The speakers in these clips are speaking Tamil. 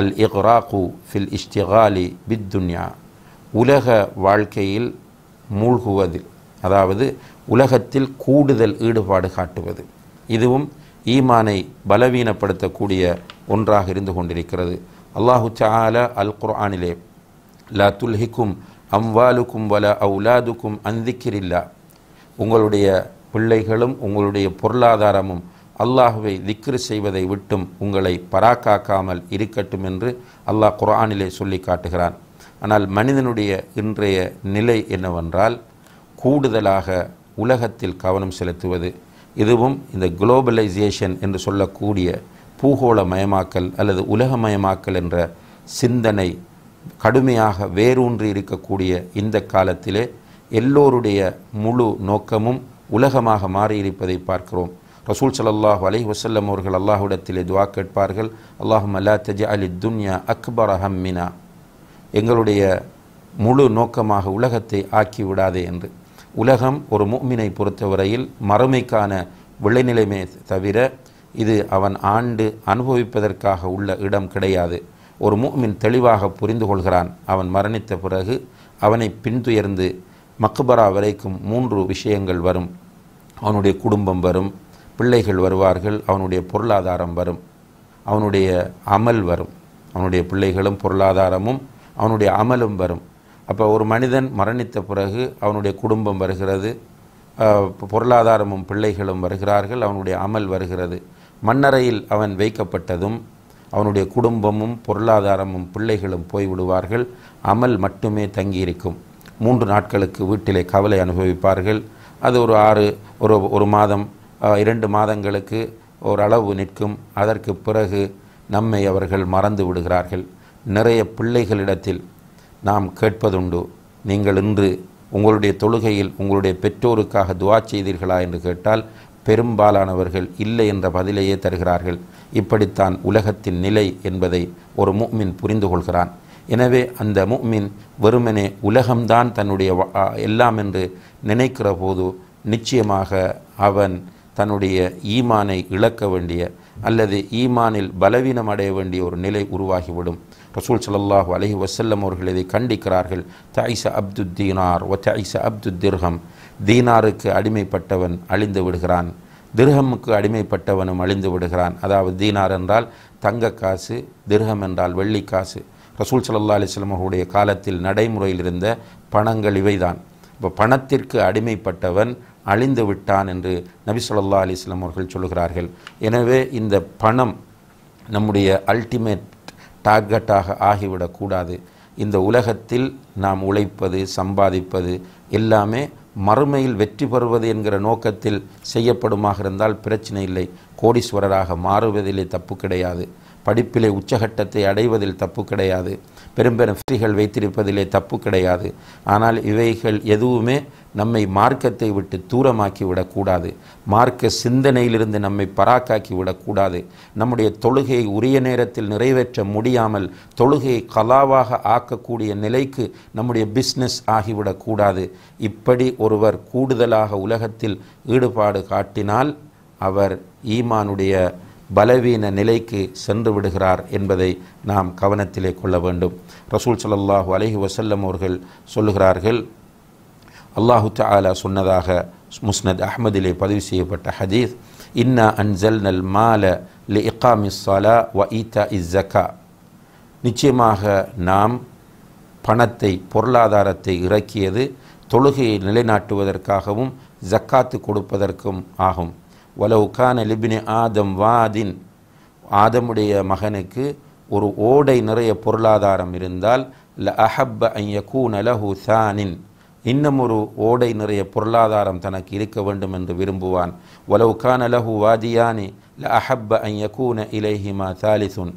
அல் இஹ்ராகு ஃபில் இஷ்டிகாலி துன்யா உலக வாழ்க்கையில் மூழ்குவது அதாவது உலகத்தில் கூடுதல் ஈடுபாடு காட்டுவது இதுவும் ஈமானை பலவீனப்படுத்தக்கூடிய ஒன்றாக இருந்து கொண்டிருக்கிறது அல்லாஹு சால அல் குர்ஆனிலே லா துல்ஹிக்கும் அம்வாலுக்கும் வல அவுலாதுக்கும் அந்திக்கிரில்லா உங்களுடைய பிள்ளைகளும் உங்களுடைய பொருளாதாரமும் அல்லாஹுவை திக்ரு செய்வதை விட்டும் உங்களை பராக்காக்காமல் இருக்கட்டும் என்று அல்லாஹ் குரானிலே சொல்லி காட்டுகிறான் ஆனால் மனிதனுடைய இன்றைய நிலை என்னவென்றால் கூடுதலாக உலகத்தில் கவனம் செலுத்துவது இதுவும் இந்த குளோபலைசேஷன் என்று சொல்லக்கூடிய பூகோளமயமாக்கல் அல்லது உலகமயமாக்கல் என்ற சிந்தனை கடுமையாக வேரூன்றி இருக்கக்கூடிய இந்த காலத்திலே எல்லோருடைய முழு நோக்கமும் உலகமாக மாறியிருப்பதை பார்க்கிறோம் ரசூல் சல்லாஹ் அலை வசல்லம் அவர்கள் அல்லாஹுடத்திலே துவா கேட்பார்கள் அல்லாஹு அல்லா தஜ அலி துன்யா அக்பர் அஹம்மினா எங்களுடைய முழு நோக்கமாக உலகத்தை ஆக்கி விடாதே என்று உலகம் ஒரு மூமினை பொறுத்தவரையில் மறுமைக்கான விளைநிலைமை தவிர இது அவன் ஆண்டு அனுபவிப்பதற்காக உள்ள இடம் கிடையாது ஒரு மூமின் தெளிவாக புரிந்து கொள்கிறான் அவன் மரணித்த பிறகு அவனை பின்துயர்ந்து மக்பரா வரைக்கும் மூன்று விஷயங்கள் வரும் அவனுடைய குடும்பம் வரும் பிள்ளைகள் வருவார்கள் அவனுடைய பொருளாதாரம் வரும் அவனுடைய அமல் வரும் அவனுடைய பிள்ளைகளும் பொருளாதாரமும் அவனுடைய அமலும் வரும் அப்போ ஒரு மனிதன் மரணித்த பிறகு அவனுடைய குடும்பம் வருகிறது பொருளாதாரமும் பிள்ளைகளும் வருகிறார்கள் அவனுடைய அமல் வருகிறது மன்னரையில் அவன் வைக்கப்பட்டதும் அவனுடைய குடும்பமும் பொருளாதாரமும் பிள்ளைகளும் போய்விடுவார்கள் அமல் மட்டுமே தங்கியிருக்கும் மூன்று நாட்களுக்கு வீட்டிலே கவலை அனுபவிப்பார்கள் அது ஒரு ஆறு ஒரு ஒரு மாதம் இரண்டு மாதங்களுக்கு ஓரளவு நிற்கும் அதற்கு பிறகு நம்மை அவர்கள் மறந்து விடுகிறார்கள் நிறைய பிள்ளைகளிடத்தில் நாம் கேட்பதுண்டு நீங்கள் இன்று உங்களுடைய தொழுகையில் உங்களுடைய பெற்றோருக்காக துவா செய்தீர்களா என்று கேட்டால் பெரும்பாலானவர்கள் இல்லை என்ற பதிலையே தருகிறார்கள் இப்படித்தான் உலகத்தின் நிலை என்பதை ஒரு முக்மின் புரிந்து கொள்கிறான் எனவே அந்த முக்மின் வெறுமனே உலகம்தான் தன்னுடைய எல்லாம் என்று நினைக்கிற போது நிச்சயமாக அவன் தன்னுடைய ஈமானை இழக்க வேண்டிய அல்லது ஈமானில் பலவீனம் அடைய வேண்டிய ஒரு நிலை உருவாகிவிடும் ரசூல் சல்லாஹூ அலஹி வசல்லம் அவர்கள் இதை கண்டிக்கிறார்கள் தாய்ச அப்து தீனார் ஒ தாய்ச அப்து திர்ஹம் தீனாருக்கு அடிமைப்பட்டவன் அழிந்து விடுகிறான் திர்ஹமுக்கு அடிமைப்பட்டவனும் அழிந்து விடுகிறான் அதாவது தீனார் என்றால் தங்க காசு திர்ஹம் என்றால் வெள்ளி காசு ரசூல் சல்லா அலிஸ்லம் காலத்தில் நடைமுறையில் இருந்த பணங்கள் இவைதான் இப்போ பணத்திற்கு அடிமைப்பட்டவன் அழிந்து விட்டான் என்று நபி சொல்லா அலிஸ்லாம் அவர்கள் சொல்கிறார்கள் எனவே இந்த பணம் நம்முடைய அல்டிமேட் டார்கெட்டாக ஆகிவிடக்கூடாது இந்த உலகத்தில் நாம் உழைப்பது சம்பாதிப்பது எல்லாமே மறுமையில் வெற்றி பெறுவது என்கிற நோக்கத்தில் செய்யப்படுமாக இருந்தால் பிரச்சனை இல்லை கோடீஸ்வரராக மாறுவதிலே தப்பு கிடையாது படிப்பிலே உச்சகட்டத்தை அடைவதில் தப்பு கிடையாது பெரும் பெரும் ஃப்ரீகள் வைத்திருப்பதிலே தப்பு கிடையாது ஆனால் இவைகள் எதுவுமே நம்மை மார்க்கத்தை விட்டு தூரமாக்கி விடக்கூடாது மார்க்க சிந்தனையிலிருந்து நம்மை பராக்காக்கி விடக்கூடாது நம்முடைய தொழுகையை உரிய நேரத்தில் நிறைவேற்ற முடியாமல் தொழுகையை கலாவாக ஆக்கக்கூடிய நிலைக்கு நம்முடைய பிஸ்னஸ் ஆகிவிடக்கூடாது இப்படி ஒருவர் கூடுதலாக உலகத்தில் ஈடுபாடு காட்டினால் அவர் ஈமானுடைய பலவீன நிலைக்கு சென்று விடுகிறார் என்பதை நாம் கவனத்திலே கொள்ள வேண்டும் ரசூல் சல்லாஹூ அலஹி வசல்லம் அவர்கள் சொல்லுகிறார்கள் அல்லாஹு தாலா சொன்னதாக முஸ்னத் அஹமதிலே பதிவு செய்யப்பட்ட ஹதீஸ் இன்னா அன்சல் நல் மால லி இக்காமி சலா வ ஈத்தா இஸ் ஜக்கா நிச்சயமாக நாம் பணத்தை பொருளாதாரத்தை இறக்கியது தொழுகையை நிலைநாட்டுவதற்காகவும் ஜக்காத்து கொடுப்பதற்கும் ஆகும் வலவுக்கான லிபினி ஆதம் வாதின் ஆதமுடைய மகனுக்கு ஒரு ஓடை நிறைய பொருளாதாரம் இருந்தால் ல அஹப்ப ஐயக்கூன லஹு சானின் இன்னும் ஒரு ஓடை நிறைய பொருளாதாரம் தனக்கு இருக்க வேண்டும் என்று விரும்புவான் வலவுக்கான அலஹு வாதியானி ல அஹப்ப ஐயக்கூன இலேஹிமா தாலிசுன்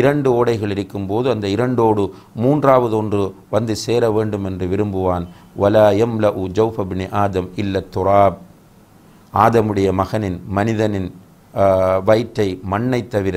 இரண்டு ஓடைகள் இருக்கும்போது அந்த இரண்டோடு மூன்றாவது ஒன்று வந்து சேர வேண்டும் என்று விரும்புவான் வலா எம் ல உ ஜௌஃபபினி ஆதம் இல்ல துராப் ஆதமுடைய மகனின் மனிதனின் வயிற்றை மண்ணை தவிர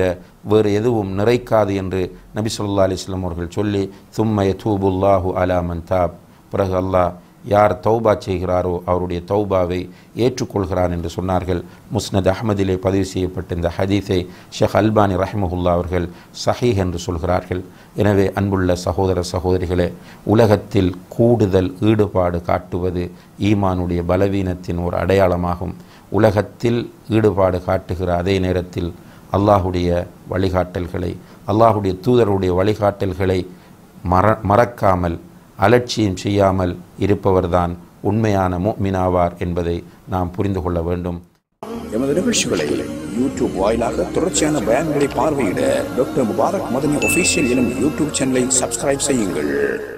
வேறு எதுவும் நிறைக்காது என்று நபி சொல்லா அலிஸ்லாம் அவர்கள் சொல்லி சும்மய தூபுல்லாஹு அலா தாப் பிறகு அல்லாஹ் யார் தௌபா செய்கிறாரோ அவருடைய தௌபாவை ஏற்றுக்கொள்கிறான் என்று சொன்னார்கள் முஸ்னத் அஹமதிலே பதிவு செய்யப்பட்ட இந்த ஹதீஸை ஷேக் அல்பானி ரஹ்மஹுல்லா அவர்கள் சஹீஹ் என்று சொல்கிறார்கள் எனவே அன்புள்ள சகோதர சகோதரிகளே உலகத்தில் கூடுதல் ஈடுபாடு காட்டுவது ஈமானுடைய பலவீனத்தின் ஒரு அடையாளமாகும் உலகத்தில் ஈடுபாடு காட்டுகிற அதே நேரத்தில் அல்லாஹுடைய வழிகாட்டல்களை அல்லாஹுடைய தூதருடைய வழிகாட்டல்களை மற மறக்காமல் அலட்சியம் செய்யாமல் இருப்பவர்தான் உண்மையான மீனாவார் என்பதை நாம் புரிந்து கொள்ள வேண்டும் எமது நிகழ்ச்சிகளை யூடியூப் வாயிலாக தொடர்ச்சியான பயன்களை பார்வையிட டாக்டர் முபாரக் மதனி ஒபிஷியல் எனும் யூடியூப் சேனலை சப்ஸ்கிரைப் செய்யுங்கள்